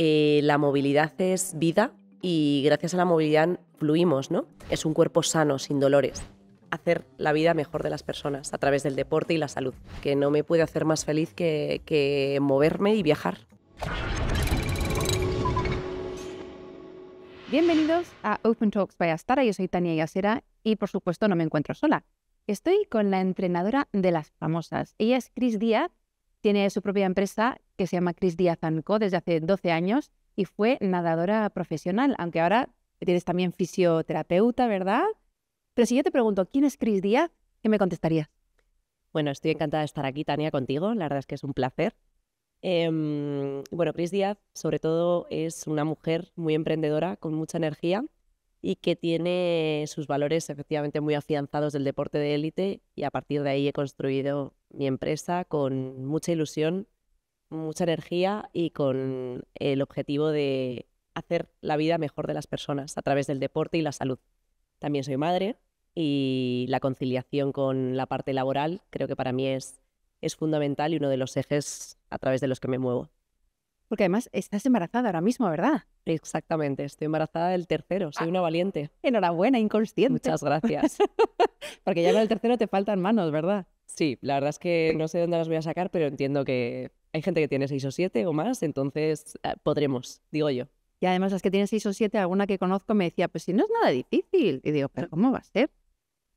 Eh, la movilidad es vida y gracias a la movilidad fluimos, ¿no? Es un cuerpo sano, sin dolores. Hacer la vida mejor de las personas a través del deporte y la salud, que no me puede hacer más feliz que, moverme y viajar. Bienvenidos a Open Talks by Astara, yo soy Tania Yasera y por supuesto no me encuentro sola. Estoy con la entrenadora de las famosas. Ella es Cris Díaz tiene su propia empresa que se llama Chris Díaz Anco desde hace 12 años y fue nadadora profesional, aunque ahora tienes también fisioterapeuta, ¿verdad? Pero si yo te pregunto, ¿quién es Chris Díaz? ¿Qué me contestarías? Bueno, estoy encantada de estar aquí, Tania, contigo. La verdad es que es un placer. Em, bueno, Chris Díaz, sobre todo, es una mujer muy emprendedora, con mucha energía y que tiene sus valores efectivamente muy afianzados del deporte de élite y a partir de ahí he construido mi empresa con mucha ilusión, mucha energía y con el objetivo de hacer la vida mejor de las personas a través del deporte y la salud. También soy madre y la conciliación con la parte laboral creo que para mí es, es fundamental y uno de los ejes a través de los que me muevo. Porque además estás embarazada ahora mismo, ¿verdad? Exactamente, estoy embarazada del tercero, soy ah, una valiente. Enhorabuena, inconsciente. Muchas gracias. Porque ya con el tercero te faltan manos, ¿verdad? Sí, la verdad es que no sé dónde las voy a sacar, pero entiendo que hay gente que tiene seis o siete o más, entonces ah, podremos, digo yo. Y además las que tienen seis o siete, alguna que conozco me decía, pues si no es nada difícil. Y digo, pero ah. ¿cómo va a ser?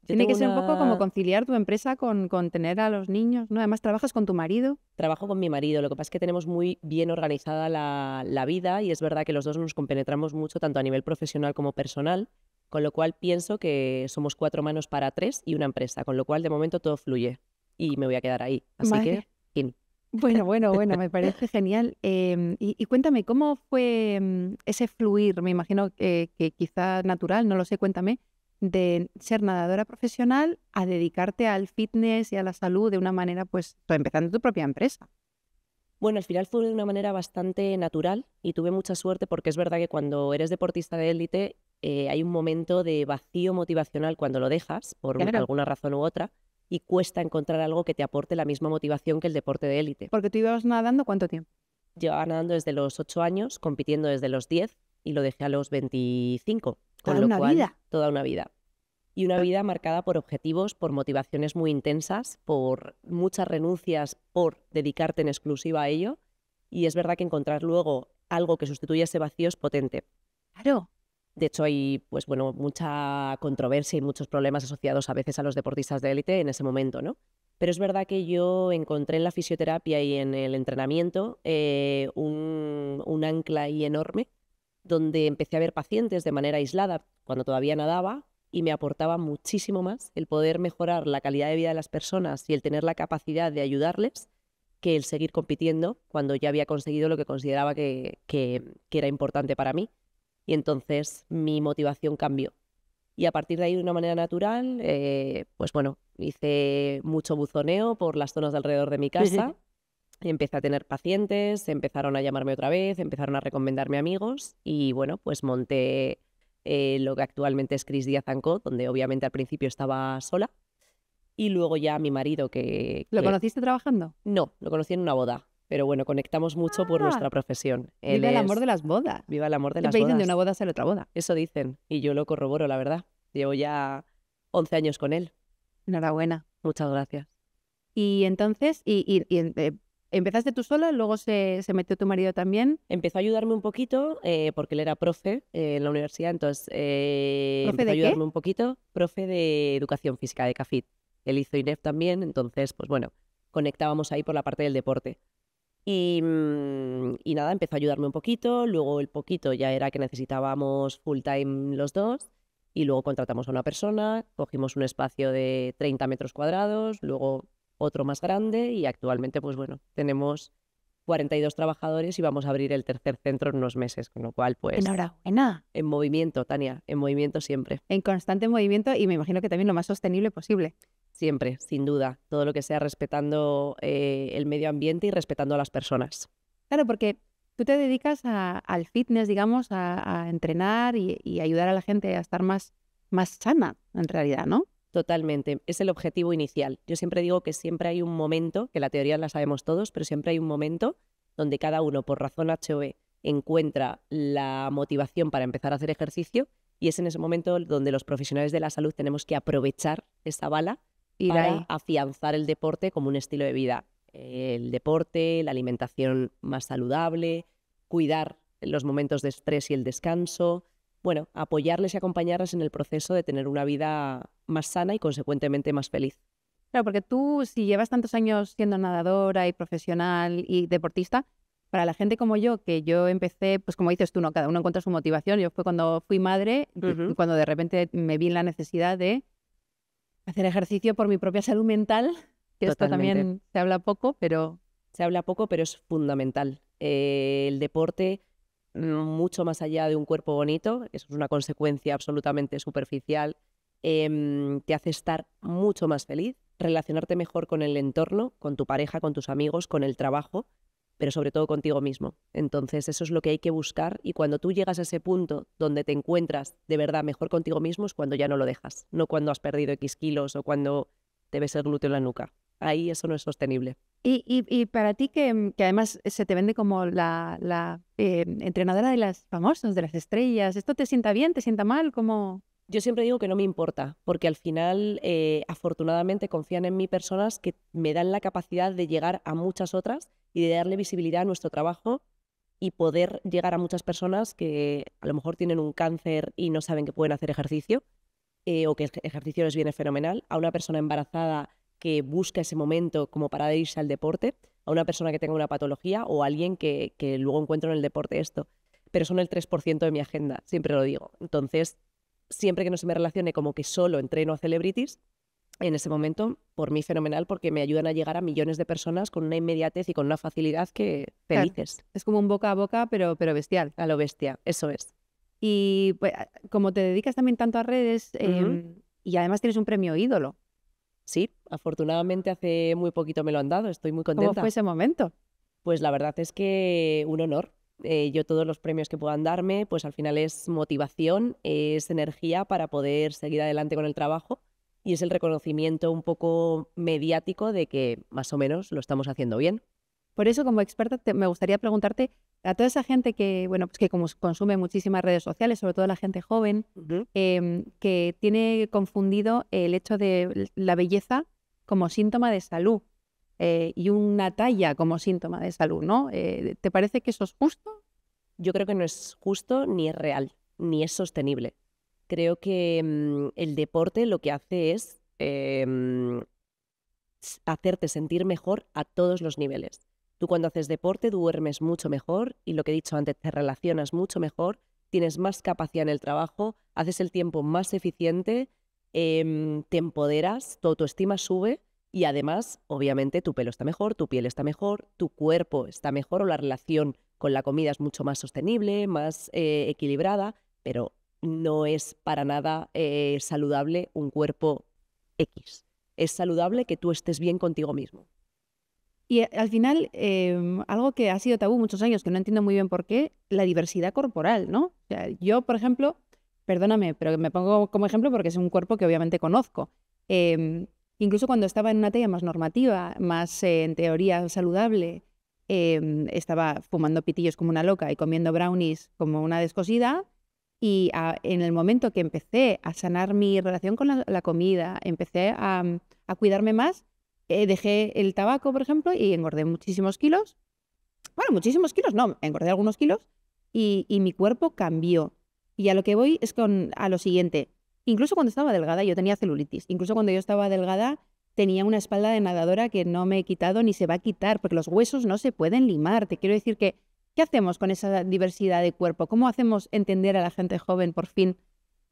Tiene que ser un poco como conciliar tu empresa con, tener a los niños, ¿no? Además, trabajas con tu marido. Trabajo con mi marido. Lo que pasa es que tenemos muy bien organizada la, vida y es verdad que los dos nos compenetramos mucho, tanto a nivel profesional como personal. Con lo cual pienso que somos cuatro manos para tres y una empresa, con lo cual de momento todo fluye y me voy a quedar ahí. Así que, Bueno, bueno, bueno, me parece genial. Em, y, cuéntame, ¿cómo fue em, ese fluir? Me imagino que, eh, que quizá natural, no lo sé, cuéntame, de ser nadadora profesional a dedicarte al fitness y a la salud de una manera, pues, empezando tu propia empresa. Bueno, al final fue de una manera bastante natural y tuve mucha suerte porque es verdad que cuando eres deportista de élite eh, hay un momento de vacío motivacional cuando lo dejas por alguna razón u otra y cuesta encontrar algo que te aporte la misma motivación que el deporte de élite. Porque tú ibas nadando cuánto tiempo? Llevaba nadando desde los 8 años, compitiendo desde los 10 y lo dejé a los 25 toda una cual, vida. Toda una vida. Y una ah. vida marcada por objetivos, por motivaciones muy intensas, por muchas renuncias, por dedicarte en exclusiva a ello. Y es verdad que encontrar luego algo que sustituya ese vacío es potente. Claro. De hecho, hay pues, bueno, mucha controversia y muchos problemas asociados a veces a los deportistas de élite en ese momento, ¿no? Pero es verdad que yo encontré en la fisioterapia y en el entrenamiento eh, un, un, ancla ahí enorme donde empecé a ver pacientes de manera aislada cuando todavía nadaba y me aportaba muchísimo más el poder mejorar la calidad de vida de las personas y el tener la capacidad de ayudarles que el seguir compitiendo cuando ya había conseguido lo que consideraba que, era importante para mí. Y entonces mi motivación cambió. Y a partir de ahí, de una manera natural, eh, pues bueno, hice mucho buzoneo por las zonas alrededor de mi casa empecé a tener pacientes, empezaron a llamarme otra vez, empezaron a recomendarme amigos y bueno, pues monté eh, lo que actualmente es Chris Díaz zancó donde obviamente al principio estaba sola. Y luego ya mi marido que... ¿Lo conociste trabajando? No, lo conocí en una boda. Pero bueno, conectamos mucho por ah. nuestra profesión. viva el amor de las bodas. Viva el amor de las bodas. dicen de una boda sale otra boda. Eso dicen. Y yo lo corroboro, la verdad. Llevo ya 11 años con él. Enhorabuena. Muchas gracias. Y entonces, eh, Empezaste tú sola, luego se, se, metió tu marido también. Empezó a ayudarme un poquito, eh, porque él era profe eh, en la universidad, entonces eh, ¿Profe empezó de a ayudarme un poquito, profe de educación física de CAFIT. Él hizo INEF también, entonces, pues bueno, conectábamos ahí por la parte del deporte. Y, mm, y nada, empezó a ayudarme un poquito, luego el poquito ya era que necesitábamos full time los dos, y luego contratamos a una persona, cogimos un espacio de 30 metros cuadrados, luego otro más grande y actualmente, pues bueno, tenemos 42 trabajadores y vamos a abrir el tercer centro en unos meses, con lo cual pues... En movimiento, Tania, en movimiento siempre. En constante movimiento y me imagino que también lo más sostenible posible. Siempre, sin duda, todo lo que sea respetando eh, el medio ambiente y respetando a las personas. Claro, porque tú te dedicas al fitness, digamos, a, entrenar y, y, ayudar a la gente a estar más, más sana, en realidad, ¿no? Totalmente, es el objetivo inicial. Yo siempre digo que siempre hay un momento, que la teoría la sabemos todos, pero siempre hay un momento donde cada uno, por razón HOE, encuentra la motivación para empezar a hacer ejercicio y es en ese momento donde los profesionales de la salud tenemos que aprovechar esa bala y afianzar el deporte como un estilo de vida. El deporte, la alimentación más saludable, cuidar los momentos de estrés y el descanso. Bueno, apoyarles y acompañarles en el proceso de tener una vida más sana y consecuentemente más feliz. Claro, porque tú si llevas tantos años siendo nadadora y profesional y deportista, para la gente como yo, que yo empecé, pues como dices tú, cada uno encuentra su motivación. Yo fue cuando fui madre, y cuando de repente me vi en la necesidad de hacer ejercicio por mi propia salud mental, que esto también se habla poco, pero... Se habla poco, pero es fundamental. Eh, el deporte, mm, mucho más allá de un cuerpo bonito, eso es una consecuencia absolutamente superficial, Em, te hace estar mucho más feliz, relacionarte mejor con el entorno, con tu pareja, con tus amigos, con el trabajo, pero sobre todo contigo mismo. Entonces eso es lo que hay que buscar y cuando tú llegas a ese punto donde te encuentras de verdad mejor contigo mismo es cuando ya no lo dejas, no cuando has perdido X kilos o cuando te ves el glúteo en la nuca. Ahí eso no es sostenible. Y, para ti mm, que, además se te vende como la, em, entrenadora de las famosas, de las estrellas, ¿esto te sienta bien, te sienta mal? Como... Yo siempre digo que no me importa, porque al final, eh, afortunadamente, confían en mí personas que me dan la capacidad de llegar a muchas otras y de darle visibilidad a nuestro trabajo y poder llegar a muchas personas que a lo mejor tienen un cáncer y no saben que pueden hacer ejercicio eh, o que el ejercicio les viene fenomenal, a una persona embarazada que busca ese momento como para irse al deporte, a una persona que tenga una patología o a alguien que, luego encuentra en el deporte esto. Pero son el 3% de mi agenda, siempre lo digo. Entonces, siempre que no se me relacione como que solo entreno a celebrities, en ese momento, por mí fenomenal, porque me ayudan a llegar a millones de personas con una inmediatez y con una facilidad que felices. Es como un boca a boca, pero, pero bestial. A lo bestia, eso es. Y pues, como te dedicas también tanto a redes, em, y además tienes un premio ídolo. Sí, afortunadamente hace muy poquito me lo han dado, estoy muy contenta. ¿Cómo fue ese momento? Pues la verdad es que un honor, eh, yo todos los premios que puedan darme, pues al final es motivación, es energía para poder seguir adelante con el trabajo y es el reconocimiento un poco mediático de que más o menos lo estamos haciendo bien. Por eso, como experta, me gustaría preguntarte a toda esa gente que, pues que como consume muchísimas redes sociales, sobre todo la gente joven, em, que tiene confundido el hecho de la belleza como síntoma de salud. Eh, y una talla como síntoma de salud, ¿no? Eh, ¿Te parece que eso es justo? Yo creo que no es justo ni es real, ni es sostenible. Creo que mm, el deporte lo que hace es em, hacerte sentir mejor a todos los niveles. Tú cuando haces deporte duermes mucho mejor y lo que he dicho antes, te relacionas mucho mejor, tienes más capacidad en el trabajo, haces el tiempo más eficiente, em, te empoderas, tu autoestima sube y además, obviamente, tu pelo está mejor, tu piel está mejor, tu cuerpo está mejor o la relación con la comida es mucho más sostenible, más eh, equilibrada, pero no es para nada eh, saludable un cuerpo X. Es saludable que tú estés bien contigo mismo. Y eh, al final, em, algo que ha sido tabú muchos años, que no entiendo muy bien por qué, la diversidad corporal, ¿no? yo, por ejemplo, perdóname, pero me pongo como ejemplo porque es un cuerpo que obviamente conozco. Em, incluso cuando estaba en una talla más normativa, más eh, en teoría saludable, em, estaba fumando pitillos como una loca y comiendo brownies como una descosida. Y ah, en el momento que empecé a sanar mi relación con la, comida, empecé a, cuidarme más, eh, dejé el tabaco, por ejemplo, y engordé muchísimos kilos. Bueno, muchísimos kilos, no, engordé algunos kilos y, mi cuerpo cambió. Y a lo que voy es con a lo siguiente. Incluso cuando estaba delgada yo tenía celulitis. Incluso cuando yo estaba delgada tenía una espalda de nadadora que no me he quitado ni se va a quitar, porque los huesos no se pueden limar. Te quiero decir que, ¿qué hacemos con esa diversidad de cuerpo? ¿Cómo hacemos entender a la gente joven por fin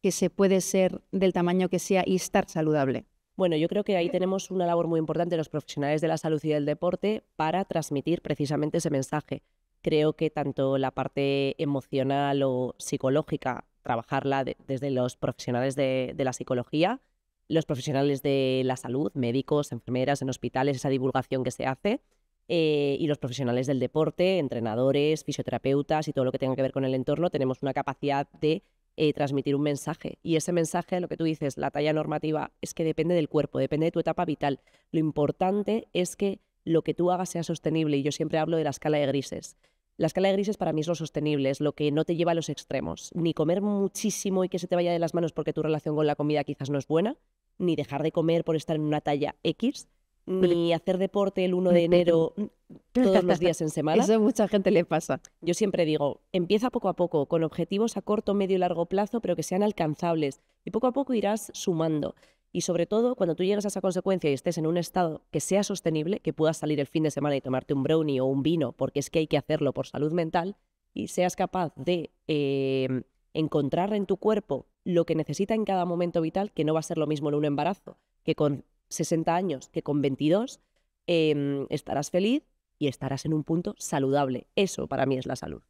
que se puede ser del tamaño que sea y estar saludable? Bueno, yo creo que ahí tenemos una labor muy importante los profesionales de la salud y del deporte para transmitir precisamente ese mensaje. Creo que tanto la parte emocional o psicológica trabajarla desde los profesionales de, la psicología, los profesionales de la salud, médicos, enfermeras en hospitales, esa divulgación que se hace, eh, y los profesionales del deporte, entrenadores, fisioterapeutas y todo lo que tenga que ver con el entorno, tenemos una capacidad de eh, transmitir un mensaje. Y ese mensaje, lo que tú dices, la talla normativa, es que depende del cuerpo, depende de tu etapa vital. Lo importante es que lo que tú hagas sea sostenible y yo siempre hablo de la escala de grises. La escala de grises para mí es lo sostenible, es lo que no te lleva a los extremos. Ni comer muchísimo y que se te vaya de las manos porque tu relación con la comida quizás no es buena, ni dejar de comer por estar en una talla X, ni hacer deporte el 1 de enero todos los días en semana. Eso a mucha gente le pasa. Yo siempre digo, empieza poco a poco, con objetivos a corto, medio y largo plazo, pero que sean alcanzables. Y poco a poco irás sumando. Y sobre todo, cuando tú llegas a esa consecuencia y estés en un estado que sea sostenible, que puedas salir el fin de semana y tomarte un brownie o un vino, porque es que hay que hacerlo por salud mental, y seas capaz de em, encontrar en tu cuerpo lo que necesita en cada momento vital, que no va a ser lo mismo en un embarazo que con 60 años que con 22, em, estarás feliz y estarás en un punto saludable. Eso para mí es la salud.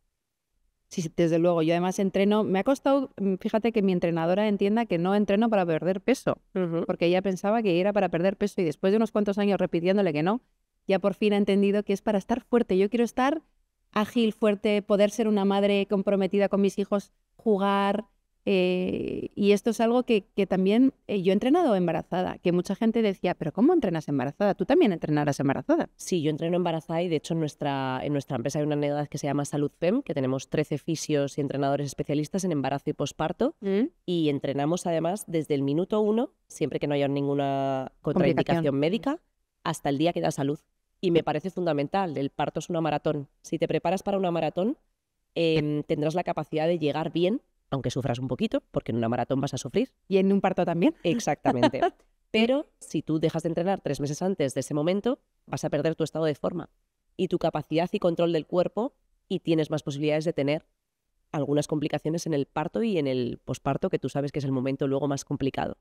Sí, desde luego. Yo además entreno, me ha costado, mm, fíjate que mi entrenadora entienda que no entreno para perder peso, porque ella pensaba que era para perder peso y después de unos cuantos años repitiéndole que no, ya por fin ha entendido que es para estar fuerte. Yo quiero estar ágil, fuerte, poder ser una madre comprometida con mis hijos, jugar, eh, y esto es algo que, también eh, yo he entrenado embarazada, que mucha gente decía, pero ¿cómo entrenas embarazada? Tú también entrenarás embarazada. Sí, yo entreno embarazada y de hecho en nuestra, en nuestra empresa hay una unidad que se llama Salud FEM, que tenemos 13 fisios y entrenadores especialistas en embarazo y posparto mm. y entrenamos además desde el minuto uno, siempre que no haya ninguna contraindicación médica, hasta el día que da salud. Y me parece fundamental, el parto es una maratón. Si te preparas para una maratón, em, tendrás la capacidad de llegar bien aunque sufras un poquito, porque en una maratón vas a sufrir. Y en un parto también. Exactamente. Pero si tú dejas de entrenar tres meses antes de ese momento, vas a perder tu estado de forma y tu capacidad y control del cuerpo y tienes más posibilidades de tener algunas complicaciones en el parto y en el posparto, que tú sabes que es el momento luego más complicado.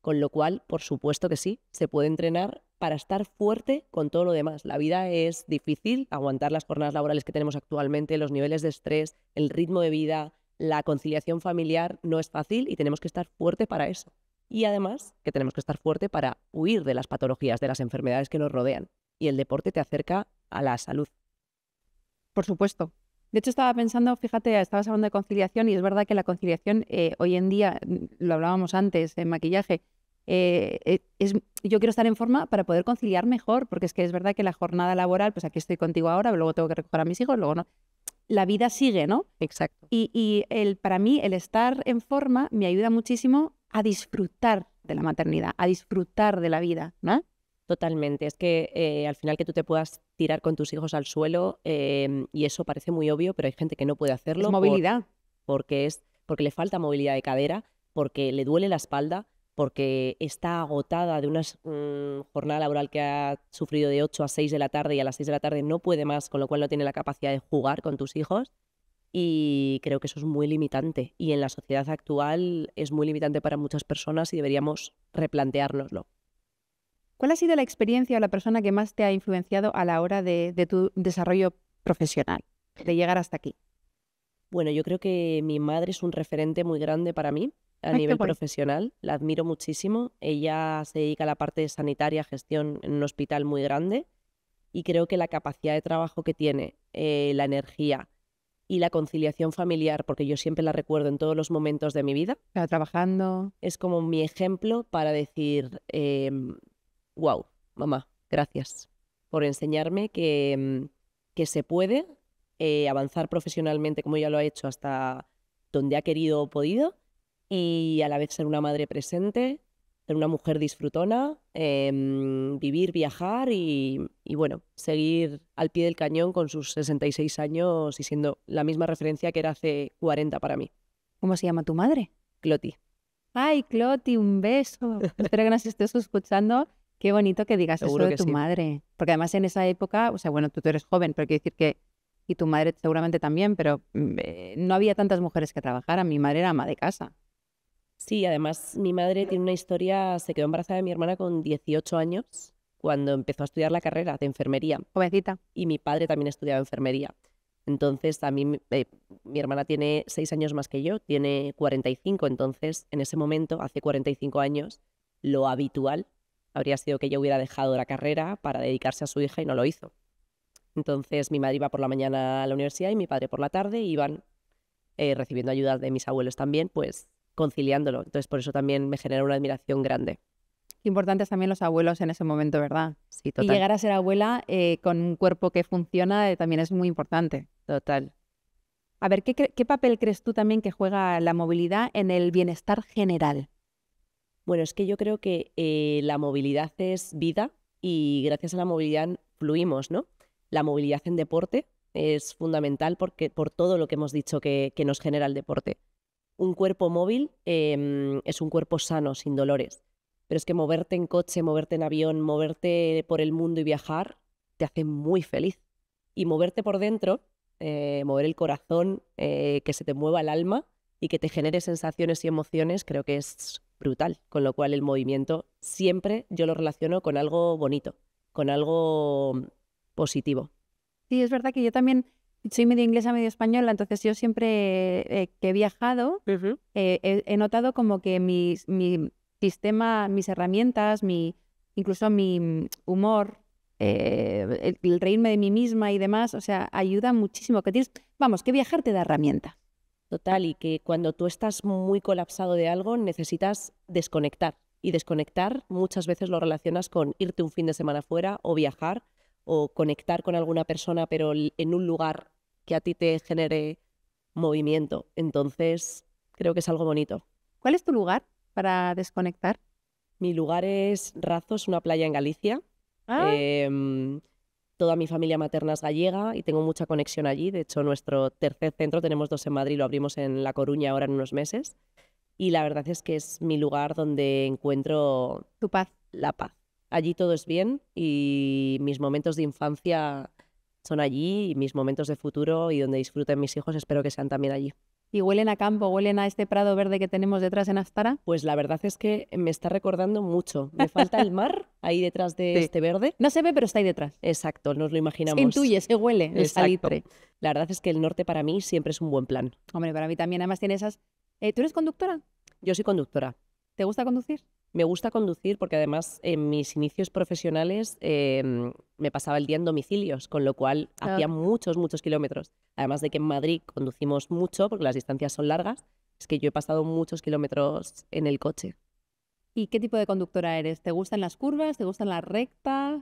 Con lo cual, por supuesto que sí, se puede entrenar para estar fuerte con todo lo demás. La vida es difícil, aguantar las jornadas laborales que tenemos actualmente, los niveles de estrés, el ritmo de vida, la conciliación familiar no es fácil y tenemos que estar fuerte para eso. Y además que tenemos que estar fuerte para huir de las patologías, de las enfermedades que nos rodean. Y el deporte te acerca a la salud. Por supuesto. De hecho, estaba pensando, fíjate, estabas hablando de conciliación y es verdad que la conciliación eh, hoy en día, mm, lo hablábamos antes en maquillaje, eh, eh, es, yo quiero estar en forma para poder conciliar mejor, porque es que es verdad que la jornada laboral, pues aquí estoy contigo ahora, luego tengo que recoger a mis hijos, luego no la vida sigue, ¿no? Exacto. Y, el, para mí el estar en forma me ayuda muchísimo a disfrutar de la maternidad, a disfrutar de la vida, ¿no? Totalmente. Es que eh, al final que tú te puedas tirar con tus hijos al suelo, em, y eso parece muy obvio, pero hay gente que no puede hacerlo. movilidad. porque, es, porque le falta movilidad de cadera, porque le duele la espalda, porque está agotada de una mm, jornada laboral que ha sufrido de 8 a 6 de la tarde y a las 6 de la tarde no puede más, con lo cual no tiene la capacidad de jugar con tus hijos. Y creo que eso es muy limitante. Y en la sociedad actual es muy limitante para muchas personas y deberíamos replanteárnoslo. ¿Cuál ha sido la experiencia o la persona que más te ha influenciado a la hora de tu desarrollo profesional, de llegar hasta aquí? Bueno, yo creo que mi madre es un referente muy grande para mí a nivel profesional. La admiro muchísimo. Ella se dedica a la parte sanitaria, gestión en un hospital muy grande y creo que la capacidad de trabajo que tiene, eh, la energía y la conciliación familiar, porque yo siempre la recuerdo en todos los momentos de mi vida. trabajando. Es como mi ejemplo para decir, wow, em, mamá, gracias por enseñarme que, em, que se puede, eh, avanzar profesionalmente como ya lo ha hecho hasta donde ha querido o podido y a la vez ser una madre presente, ser una mujer disfrutona, em, vivir, viajar y, bueno, seguir al pie del cañón con sus 66 años y siendo la misma referencia que era hace 40 para mí. ¿Cómo se llama tu madre? Cloti. Ay, Cloti, un beso. Espero que nos estés escuchando. Qué bonito que digas eso de tu madre. Porque además en esa época, o sea, bueno, tú, tú eres joven, pero quiero decir que y tu madre seguramente también, pero mm, eh, no había tantas mujeres que trabajaran. Mi madre era ama de casa. Sí, además mi madre tiene una historia, se quedó embarazada de mi hermana con 18 años cuando empezó a estudiar la carrera de enfermería. Jovencita. Y mi padre también estudiaba enfermería. Entonces, a mí, eh, mi hermana tiene 6 años más que yo, tiene 45, entonces en ese momento, hace 45 años, lo habitual habría sido que yo hubiera dejado la carrera para dedicarse a su hija y no lo hizo. Entonces mi madre iba por la mañana a la universidad y mi padre por la tarde y iban eh, recibiendo ayuda de mis abuelos también, pues conciliándolo. Entonces por eso también me genera una admiración grande. importantes también los abuelos en ese momento, ¿verdad? Sí, total. Y llegar a ser abuela eh, con un cuerpo que funciona eh, también es muy importante. Total. A ver, ¿qué, papel crees tú también que juega la movilidad en el bienestar general? Bueno, es que yo creo que la movilidad es vida y gracias a la movilidad fluimos, ¿no? la movilidad en deporte es fundamental porque, por todo lo que hemos dicho que, nos genera el deporte. Un cuerpo móvil em, es un cuerpo sano, sin dolores. Pero es que moverte en coche, moverte en avión, moverte por el mundo y viajar te hace muy feliz. Y moverte por dentro, eh, mover el corazón, eh, que se te mueva el alma y que te genere sensaciones y emociones, creo que es brutal. Con lo cual el movimiento siempre yo lo relaciono con algo bonito, con algo positivo. Sí, es verdad que yo también soy medio inglesa, medio española, entonces yo siempre eh, que he viajado eh, he, notado como que mi, sistema, mis herramientas, mi, incluso mi humor, eh, el, reírme de mí misma y demás, o sea, ayuda muchísimo. Que vamos, que viajar te da herramienta. Total, y que cuando tú estás muy colapsado de algo necesitas desconectar. Y desconectar muchas veces lo relacionas con irte un fin de semana fuera o viajar o conectar con alguna persona, pero en un lugar que a ti te genere movimiento. Entonces, creo que es algo bonito. ¿Cuál es tu lugar para desconectar? Mi lugar es Razos, una playa en Galicia. Ah. Em, toda mi familia materna es gallega y tengo mucha conexión allí. De hecho, nuestro tercer centro, tenemos dos en Madrid, lo abrimos en La Coruña ahora en unos meses. Y la verdad es que es mi lugar donde encuentro... Tu paz. La paz allí todo es bien y mis momentos de infancia son allí y mis momentos de futuro y donde disfruten mis hijos espero que sean también allí. ¿Y huelen a campo, huelen a este prado verde que tenemos detrás en Astara? Pues la verdad es que me está recordando mucho. Me falta el mar ahí detrás de este verde. No se ve, pero está ahí detrás. Exacto, nos lo imaginamos. Se intuye, se huele el Exacto. La verdad es que el norte para mí siempre es un buen plan. Hombre, para mí también. Además tiene esas... Eh, ¿Tú eres conductora? Yo soy conductora. ¿Te gusta conducir? Me gusta conducir porque además en mis inicios profesionales em, me pasaba el día en domicilios, con lo cual ah. hacía muchos, muchos kilómetros. Además de que en Madrid conducimos mucho porque las distancias son largas, es que yo he pasado muchos kilómetros en el coche. ¿Y qué tipo de conductora eres? ¿Te gustan las curvas? ¿Te gustan las rectas?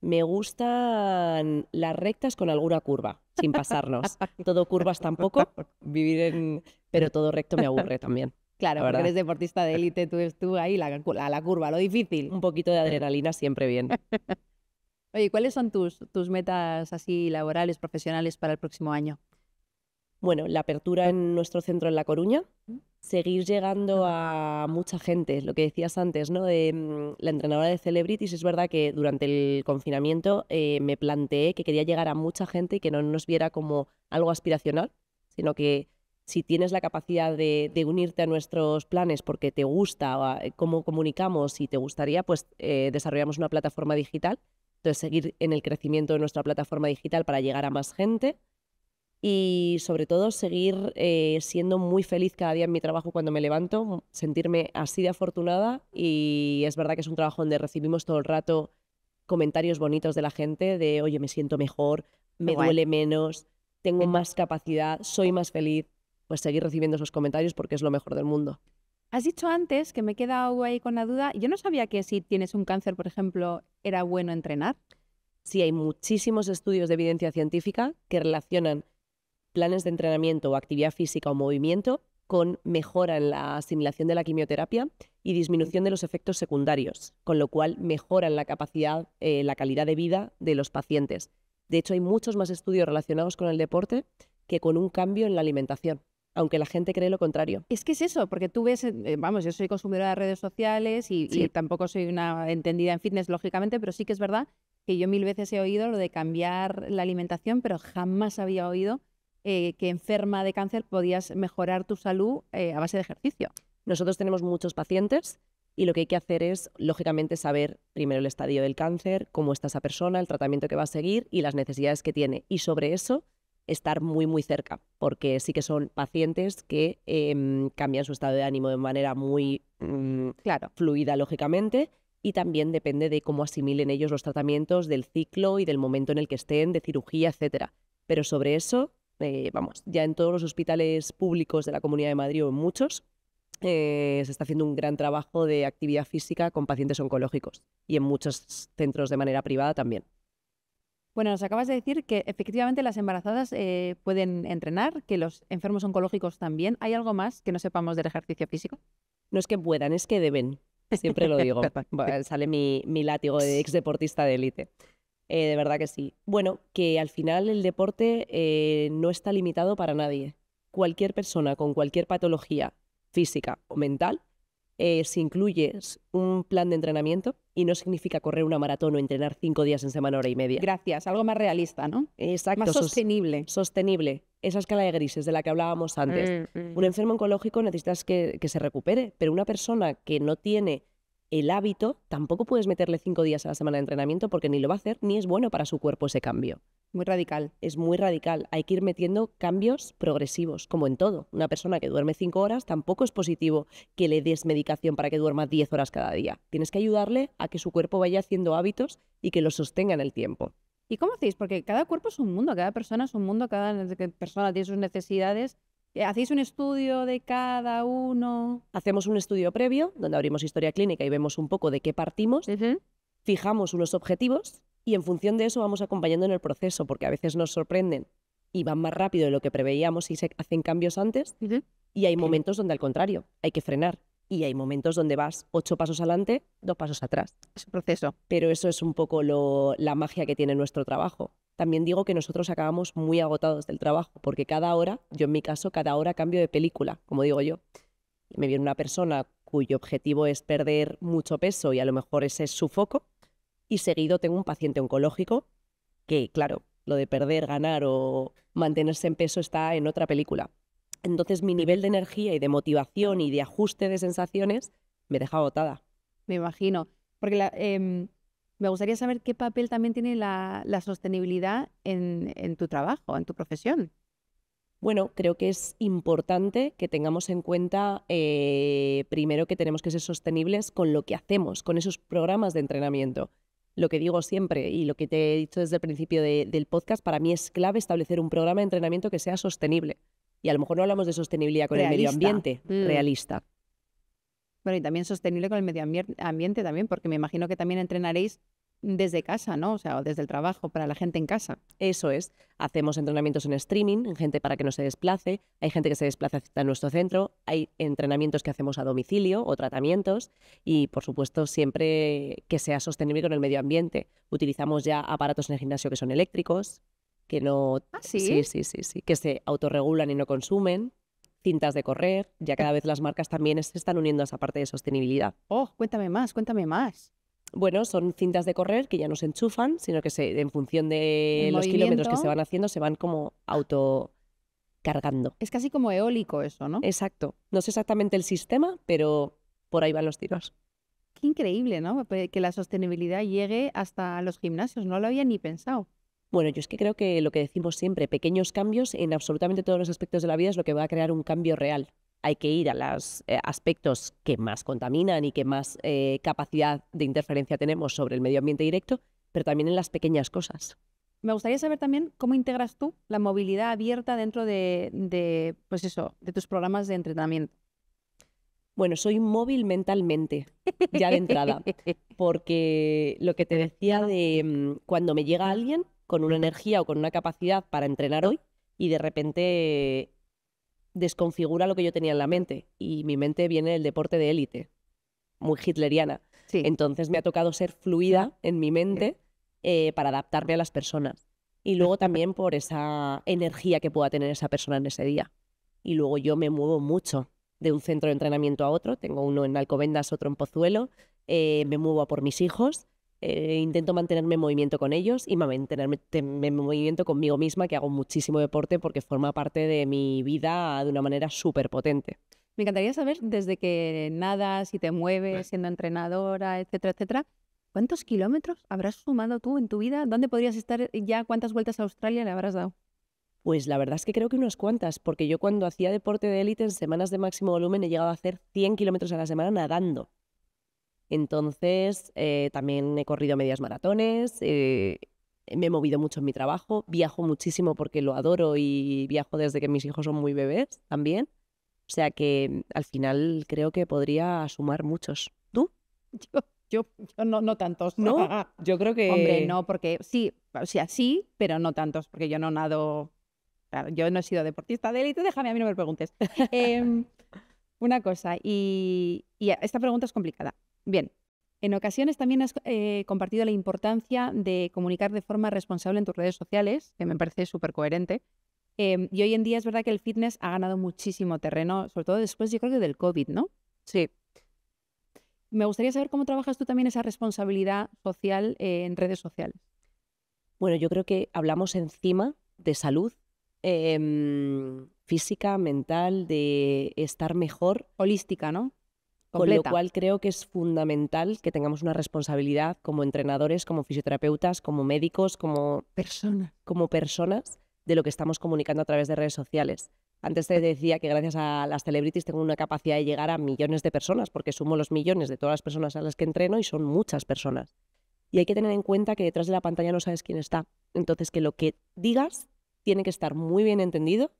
Me gustan las rectas con alguna curva, sin pasarnos. todo curvas tampoco, vivir en... Pero todo recto me aburre también. Claro, porque eres deportista de élite, tú, tú ahí la, la, curva, lo difícil. Un poquito de adrenalina siempre bien. Oye, ¿cuáles son tus, tus metas así laborales, profesionales para el próximo año? Bueno, la apertura en nuestro centro en La Coruña, seguir llegando a mucha gente, lo que decías antes, ¿no? Mm, la entrenadora de Celebrities, es verdad que durante el confinamiento eh, me planteé que quería llegar a mucha gente y que no nos viera como algo aspiracional, sino que si tienes la capacidad de, unirte a nuestros planes porque te gusta eh, cómo comunicamos y te gustaría, pues eh, desarrollamos una plataforma digital. Entonces, seguir en el crecimiento de nuestra plataforma digital para llegar a más gente y sobre todo seguir eh, siendo muy feliz cada día en mi trabajo cuando me levanto, sentirme así de afortunada y es verdad que es un trabajo donde recibimos todo el rato comentarios bonitos de la gente de, oye, me siento mejor, me duele menos, tengo más capacidad, soy más feliz pues seguir recibiendo esos comentarios porque es lo mejor del mundo. Has dicho antes que me queda quedado ahí con la duda. Yo no sabía que si tienes un cáncer, por ejemplo, era bueno entrenar. Sí, hay muchísimos estudios de evidencia científica que relacionan planes de entrenamiento o actividad física o movimiento con mejora en la asimilación de la quimioterapia y disminución de los efectos secundarios, con lo cual mejoran la capacidad, eh, la calidad de vida de los pacientes. De hecho, hay muchos más estudios relacionados con el deporte que con un cambio en la alimentación aunque la gente cree lo contrario. Es que es eso, porque tú ves, eh, vamos, yo soy consumidora de redes sociales y, tampoco soy una entendida en fitness, lógicamente, pero sí que es verdad que yo mil veces he oído lo de cambiar la alimentación, pero jamás había oído eh, que enferma de cáncer podías mejorar tu salud eh, a base de ejercicio. Nosotros tenemos muchos pacientes y lo que hay que hacer es, lógicamente, saber primero el estadio del cáncer, cómo está esa persona, el tratamiento que va a seguir y las necesidades que tiene. Y sobre eso, estar muy, muy cerca, porque sí que son pacientes que em, cambian su estado de ánimo de manera muy mm, claro. fluida, lógicamente, y también depende de cómo asimilen ellos los tratamientos, del ciclo y del momento en el que estén, de cirugía, etc. Pero sobre eso, eh, vamos, ya en todos los hospitales públicos de la Comunidad de Madrid o en muchos, eh, se está haciendo un gran trabajo de actividad física con pacientes oncológicos y en muchos centros de manera privada también. Bueno, nos acabas de decir que efectivamente las embarazadas eh, pueden entrenar, que los enfermos oncológicos también. ¿Hay algo más que no sepamos del ejercicio físico? No es que puedan, es que deben. Siempre lo digo. sale mi, látigo de ex deportista de élite. Eh, de verdad que sí. Bueno, que al final el deporte eh, no está limitado para nadie. Cualquier persona con cualquier patología física o mental eh, si incluyes un plan de entrenamiento y no significa correr una maratón o entrenar cinco días en semana, hora y media. Gracias, algo más realista, ¿no? Exacto. Más sostenible. sostenible. Esa escala de grises de la que hablábamos antes. Mm, mm. Un enfermo oncológico necesitas que, que se recupere, pero una persona que no tiene el hábito, tampoco puedes meterle cinco días a la semana de entrenamiento porque ni lo va a hacer ni es bueno para su cuerpo ese cambio. Muy radical. Es muy radical. Hay que ir metiendo cambios progresivos, como en todo. Una persona que duerme cinco horas tampoco es positivo que le des medicación para que duerma diez horas cada día. Tienes que ayudarle a que su cuerpo vaya haciendo hábitos y que los sostenga en el tiempo. ¿Y cómo hacéis? Porque cada cuerpo es un mundo, cada persona es un mundo, cada persona tiene sus necesidades eh, ¿Hacéis un estudio de cada uno? Hacemos un estudio previo, donde abrimos historia clínica y vemos un poco de qué partimos, fijamos unos objetivos y en función de eso vamos acompañando en el proceso, porque a veces nos sorprenden y van más rápido de lo que preveíamos y se hacen cambios antes. Y hay momentos donde al contrario, hay que frenar. Y hay momentos donde vas ocho pasos adelante, dos pasos atrás. Es un proceso. Pero eso es un poco la magia que tiene nuestro trabajo también digo que nosotros acabamos muy agotados del trabajo, porque cada hora, yo en mi caso, cada hora cambio de película, como digo yo. Me viene una persona cuyo objetivo es perder mucho peso y a lo mejor ese es su foco, y seguido tengo un paciente oncológico que, claro, lo de perder, ganar o mantenerse en peso está en otra película. Entonces mi nivel de energía y de motivación y de ajuste de sensaciones me deja agotada. Me imagino, porque la, em, me gustaría saber qué papel también tiene la, sostenibilidad en, tu trabajo, en tu profesión. Bueno, creo que es importante que tengamos en cuenta, eh, primero, que tenemos que ser sostenibles con lo que hacemos, con esos programas de entrenamiento. Lo que digo siempre y lo que te he dicho desde el principio del podcast, para mí es clave establecer un programa de entrenamiento que sea sostenible. Y a lo mejor no hablamos de sostenibilidad con el medio ambiente, mm. realista bueno, y también sostenible con el medio ambiente también, porque me imagino que también entrenaréis desde casa, ¿no? O sea, desde el trabajo, para la gente en casa. Eso es. Hacemos entrenamientos en streaming, gente para que no se desplace. Hay gente que se desplaza hasta nuestro centro. Hay entrenamientos que hacemos a domicilio o tratamientos. Y, por supuesto, siempre que sea sostenible con el medio ambiente. Utilizamos ya aparatos en el gimnasio que son eléctricos, que no... ¿Ah, sí? Sí, sí, sí, sí. Que se autorregulan y no consumen cintas de correr, ya eh. cada vez las marcas también se están uniendo a esa parte de sostenibilidad. Oh, cuéntame más, cuéntame más. Bueno, son cintas de correr que ya no se enchufan, sino que se, en función de los kilómetros que se van haciendo, se van como auto cargando. Es casi como eólico eso, ¿no? Exacto. No sé exactamente el sistema, pero por ahí van los tiros. Qué increíble, ¿no? Que la sostenibilidad llegue hasta los gimnasios. No lo había ni pensado. Bueno, yo es que creo que lo que decimos siempre, pequeños cambios en absolutamente todos los aspectos de la vida es lo que va a crear un cambio real. Hay que ir a los eh, aspectos que más contaminan y que más eh, capacidad de interferencia tenemos sobre el medio ambiente directo, pero también en las pequeñas cosas. Me gustaría saber también cómo integras tú la movilidad abierta dentro de, pues eso, de tus programas de entrenamiento. Bueno, soy móvil mentalmente, ya de entrada, porque lo que te pues decía de mm, cuando me llega alguien, con una energía o con una capacidad para entrenar hoy y de repente desconfigura lo que yo tenía en la mente y mi mente viene el deporte de élite, muy hitleriana. Entonces me ha tocado ser fluida en mi mente eh, para adaptarme a las personas y luego también por esa energía que pueda tener esa persona en ese día. Y luego yo me muevo mucho de un centro de entrenamiento a otro, tengo uno en Alcobendas, otro en Pozuelo, eh, me muevo por mis hijos eh, intento mantenerme en movimiento con ellos y mantenerme en movimiento conmigo misma, que hago muchísimo deporte porque forma parte de mi vida de una manera súper potente. Me encantaría saber, desde que nadas y te mueves, siendo entrenadora, etcétera, etcétera, ¿cuántos kilómetros habrás sumado tú en tu vida? ¿Dónde podrías estar ya? ¿Cuántas vueltas a Australia le habrás dado? Pues la verdad es que creo que unas cuantas, porque yo cuando hacía deporte de élite en semanas de máximo volumen he llegado a hacer 100 kilómetros a la semana nadando. Entonces, eh, también he corrido medias maratones, eh, me he movido mucho en mi trabajo, viajo muchísimo porque lo adoro y viajo desde que mis hijos son muy bebés también. O sea que al final creo que podría sumar muchos. ¿Tú? Yo, yo, no, no tantos. No, yo creo que... Hombre, no, porque sí, o sea, sí, pero no tantos, porque yo no nado... yo no he sido deportista de élite, déjame, a mí no me preguntes. Em, una cosa, y esta pregunta es complicada. Bien, en ocasiones también has eh, compartido la importancia de comunicar de forma responsable en tus redes sociales, que me parece súper coherente. Em, y hoy en día es verdad que el fitness ha ganado muchísimo terreno, sobre todo después yo creo que del COVID, ¿no? Sí. Me gustaría saber cómo trabajas tú también esa responsabilidad social en redes sociales. Bueno, yo creo que hablamos encima de salud em, física, mental, de estar mejor. Holística, ¿no? Con lo cual creo que es fundamental que tengamos una responsabilidad como entrenadores, como fisioterapeutas, como médicos, como, como personas de lo que estamos comunicando a través de redes sociales. Antes te decía que gracias a las celebrities tengo una capacidad de llegar a millones de personas, porque sumo los millones de todas las personas a las que entreno y son muchas personas. Y hay que tener en cuenta que detrás de la pantalla no sabes quién está. Entonces que lo que digas tiene que estar muy bien entendido,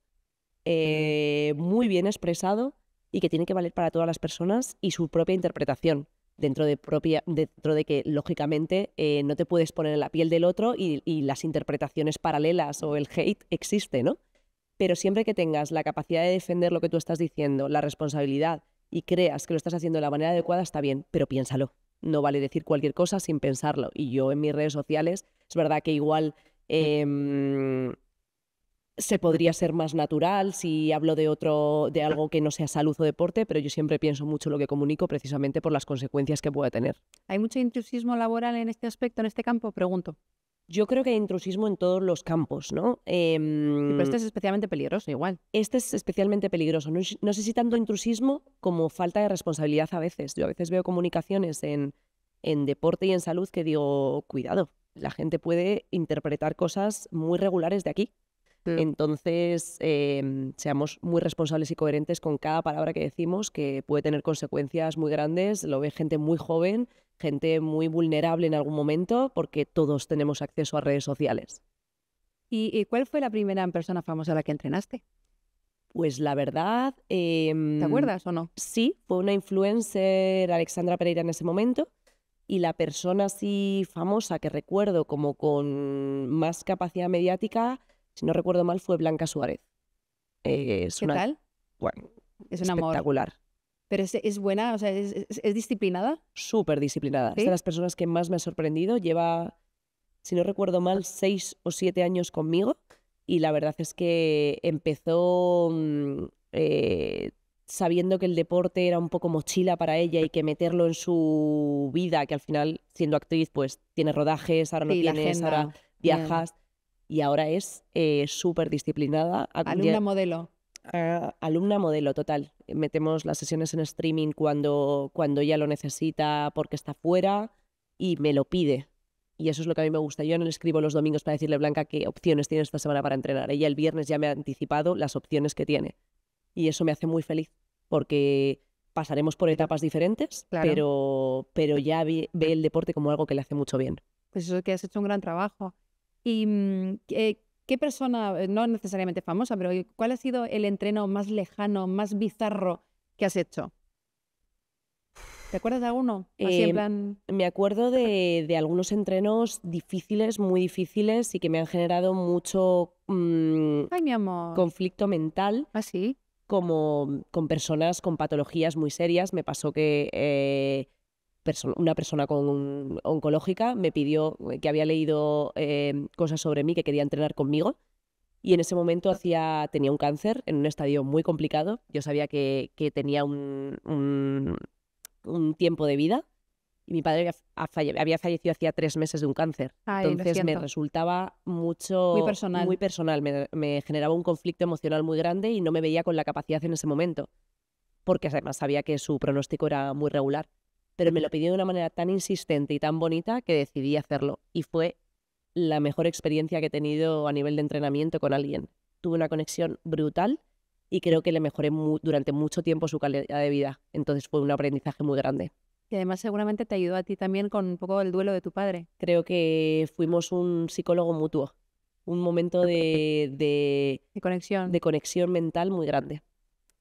eh, muy bien expresado y que tiene que valer para todas las personas y su propia interpretación dentro de propia dentro de que lógicamente eh, no te puedes poner en la piel del otro y, las interpretaciones paralelas o el hate existe no pero siempre que tengas la capacidad de defender lo que tú estás diciendo la responsabilidad y creas que lo estás haciendo de la manera adecuada está bien pero piénsalo no vale decir cualquier cosa sin pensarlo y yo en mis redes sociales es verdad que igual em, se podría ser más natural si hablo de otro de algo que no sea salud o deporte, pero yo siempre pienso mucho lo que comunico precisamente por las consecuencias que pueda tener. ¿Hay mucho intrusismo laboral en este aspecto, en este campo? Pregunto. Yo creo que hay intrusismo en todos los campos, ¿no? pero este em, es especialmente peligroso, igual. Este es especialmente peligroso. No, sé si tanto intrusismo como falta de responsabilidad a veces. Yo a veces veo comunicaciones en, en deporte y en salud que digo, cuidado, la gente puede interpretar cosas muy regulares de aquí Mm. Entonces, em, seamos muy responsables y coherentes con cada palabra que decimos, que puede tener consecuencias muy grandes. Lo ve gente muy joven, gente muy vulnerable en algún momento, porque todos tenemos acceso a redes sociales. ¿Y, cuál fue la primera persona famosa a la que entrenaste? Pues la verdad... Em, ¿Te acuerdas o no? Sí, fue una influencer, Alexandra Pereira en ese momento, y la persona así famosa que recuerdo como con más capacidad mediática si no recuerdo mal, fue Blanca Suárez. Eh, es ¿Qué una, tal? Bueno, es un espectacular. Pero es, es, buena, o sea, es, disciplinada. Súper disciplinada. Es de las personas que más me ha sorprendido. Lleva, si no recuerdo mal, seis o siete años conmigo. Y la verdad es que empezó mm, eh, sabiendo que el deporte era un poco mochila para ella y que meterlo en su vida, que al final, siendo actriz, pues tiene rodajes, ahora no tienes, ahora viajas y ahora es eh, súper disciplinada. Alumna modelo. Ah, alumna modelo, total. Metemos las sesiones en streaming cuando, cuando ella lo necesita porque está fuera y me lo pide. Y eso es lo que a mí me gusta. Yo no le escribo los domingos para decirle, Blanca, qué opciones tiene esta semana para entrenar. Ella el viernes ya me ha anticipado las opciones que tiene. Y eso me hace muy feliz porque pasaremos por etapas diferentes, pero, pero ya ve, ve el deporte como algo que le hace mucho bien. Pues eso es que has hecho un gran trabajo. ¿Y mm, qué persona, eh, no necesariamente famosa, pero cuál ha sido el entreno más lejano, más bizarro que has hecho? ¿Te acuerdas de alguno? Em, me acuerdo de, algunos entrenos difíciles, muy difíciles y que me han generado mucho mm, conflicto mental. ¿Ah, sí? Como mm, con personas con patologías muy serias. Me pasó que eh, una persona con oncológica me pidió que había leído em, cosas sobre mí que quería entrenar conmigo. Y en ese momento hacía, tenía un cáncer en un estadio muy complicado. Yo sabía que, tenía un, un, tiempo de vida. Y mi padre había fallecido hacía tres meses de un cáncer. Entonces me resultaba mucho... Muy personal. me generaba un conflicto emocional muy grande y no me veía con la capacidad en ese momento. Porque además sabía que su pronóstico era muy regular pero me lo pidió de una manera tan insistente y tan bonita que decidí hacerlo. Y fue la mejor experiencia que he tenido a nivel de entrenamiento con alguien. Tuve una conexión brutal y creo que le mejoré durante mucho tiempo su calidad de vida. Entonces fue un aprendizaje muy grande. Y además seguramente te ayudó a ti también con un poco el duelo de tu padre. Creo que fuimos un psicólogo mutuo, un momento de, conexión. de conexión mental muy grande.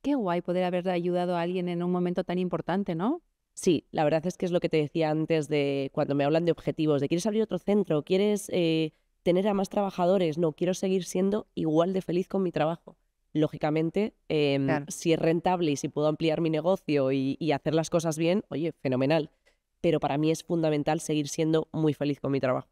Qué guay poder haber ayudado a alguien en un momento tan importante, ¿no? Sí, la verdad es que es lo que te decía antes de cuando me hablan de objetivos, de quieres abrir otro centro, quieres eh, tener a más trabajadores, no, quiero seguir siendo igual de feliz con mi trabajo. Lógicamente, em, si es rentable y si puedo ampliar mi negocio y, hacer las cosas bien, oye, fenomenal. Pero para mí es fundamental seguir siendo muy feliz con mi trabajo.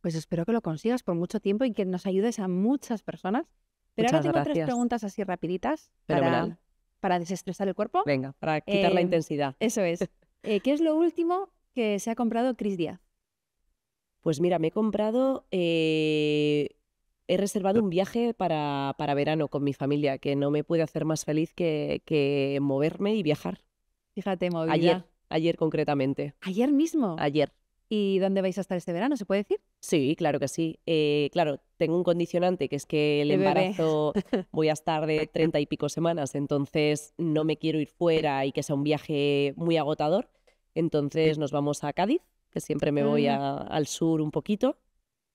Pues espero que lo consigas por mucho tiempo y que nos ayudes a muchas personas. Pero ahora tengo tres preguntas así rapiditas para para desestresar el cuerpo. Venga, para quitar la em, intensidad. Eso es. Eh, ¿Qué es lo último que se ha comprado Cris Díaz? Pues mira, me he comprado, eh, he reservado un viaje para, para, verano con mi familia, que no me puede hacer más feliz que, que moverme y viajar. Fíjate, movida. Ayer, ayer concretamente. Ayer mismo. Ayer. ¿Y dónde vais a estar este verano? ¿Se puede decir? Sí, claro que sí. Eh, claro, tengo un condicionante que es que el, embarazo voy a estar de treinta y pico semanas, entonces no me quiero ir fuera y que sea un viaje muy agotador. Entonces nos vamos a Cádiz, que siempre me voy ah. al sur un poquito,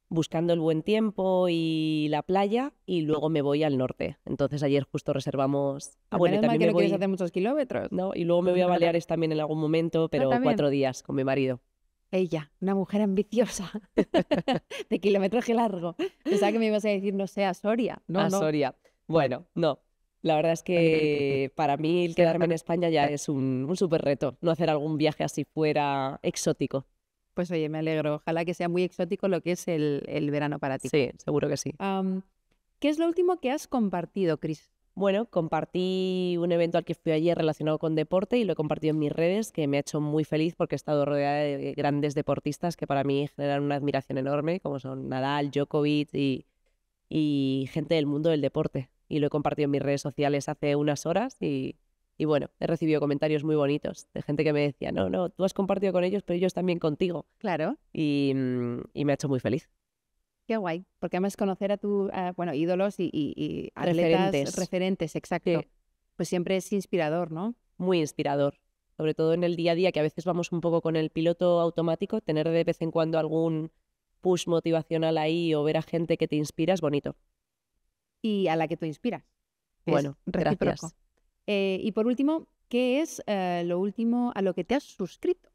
buscando el buen tiempo y la playa, y luego me voy al norte. Entonces ayer justo reservamos. Ah, ah, bueno, también que no hacer muchos kilómetros. No, y luego me pues voy a Baleares también en algún momento, pero cuatro días con mi marido. Ella, una mujer ambiciosa, de kilometraje largo. Pensaba que me ibas a decir, no sé, a Soria. No, a Soria. Bueno, no. La verdad es que para mí el quedarme en España ya es un, súper reto, no hacer algún viaje así fuera exótico. Pues oye, me alegro. Ojalá que sea muy exótico lo que es el, verano para ti. Sí, seguro que sí. ¿Qué es lo último que has compartido, Cris? Bueno, compartí un evento al que fui ayer relacionado con deporte y lo he compartido en mis redes, que me ha hecho muy feliz porque he estado rodeada de grandes deportistas que para mí generan una admiración enorme, como son Nadal, Djokovic y, gente del mundo del deporte. Y lo he compartido en mis redes sociales hace unas horas y, bueno, he recibido comentarios muy bonitos de gente que me decía, no, no, tú has compartido con ellos, pero ellos también contigo. Claro. y mm, me ha hecho muy feliz. Qué guay, porque además conocer a tu, ídolos y, y, referentes, exacto, pues siempre es inspirador, ¿no? Muy inspirador, sobre todo en el día a día, que a veces vamos un poco con el piloto automático, tener de vez en cuando algún push motivacional ahí o ver a gente que te inspira es bonito. Y a la que tú inspiras. Bueno, gracias. Eh, y por último, ¿qué es eh, lo último a lo que te has suscrito?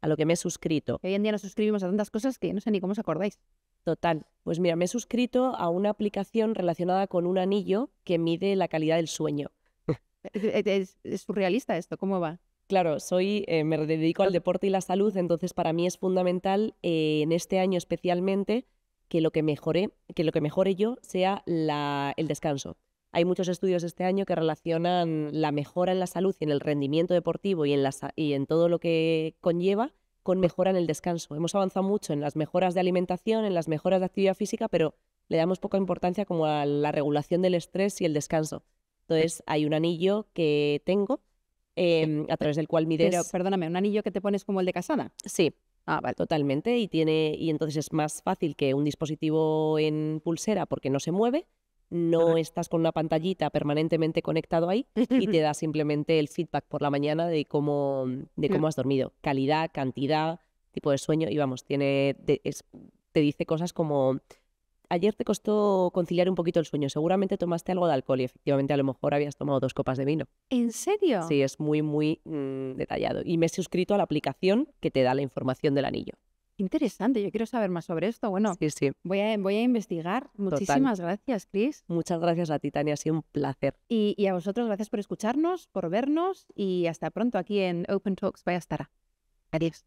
A lo que me he suscrito. Hoy en día nos suscribimos a tantas cosas que no sé ni cómo os acordáis. Total, pues mira, me he suscrito a una aplicación relacionada con un anillo que mide la calidad del sueño. Eh, eh, es, surrealista esto, ¿cómo va? Claro, soy, eh, me dedico al deporte y la salud, entonces para mí es fundamental en este año especialmente que lo que mejore, que lo que mejore yo sea el descanso. Hay muchos estudios este año que relacionan la mejora en la salud y en el rendimiento deportivo y en, y en todo lo que conlleva con mejora en el descanso. Hemos avanzado mucho en las mejoras de alimentación, en las mejoras de actividad física, pero le damos poca importancia como a la regulación del estrés y el descanso. Entonces, hay un anillo que tengo em, a través del cual mides... perdóname, ¿un anillo que te pones como el de casada? Sí. Ah, Totalmente. Y, tiene, y entonces es más fácil que un dispositivo en pulsera porque no se mueve no estás con una pantallita permanentemente conectado ahí y te da simplemente el feedback por la mañana de cómo, de cómo has dormido. Calidad, cantidad, tipo de sueño y vamos, tiene, te, dice cosas como... Ayer te costó conciliar un poquito el sueño. Seguramente tomaste algo de alcohol y efectivamente a lo mejor habías tomado dos copas de vino. ¿En serio? Sí, es muy, muy mm, detallado. Y me he suscrito a la aplicación que te da la información del anillo. Interesante, yo quiero saber más sobre esto. Bueno, Voy, a, voy a investigar. Muchísimas gracias, Chris. Muchas gracias a ti, Tania, ha sido un placer. Y, y, a vosotros, gracias por escucharnos, por vernos y hasta pronto aquí en Open Talks. Vaya estará. Adiós.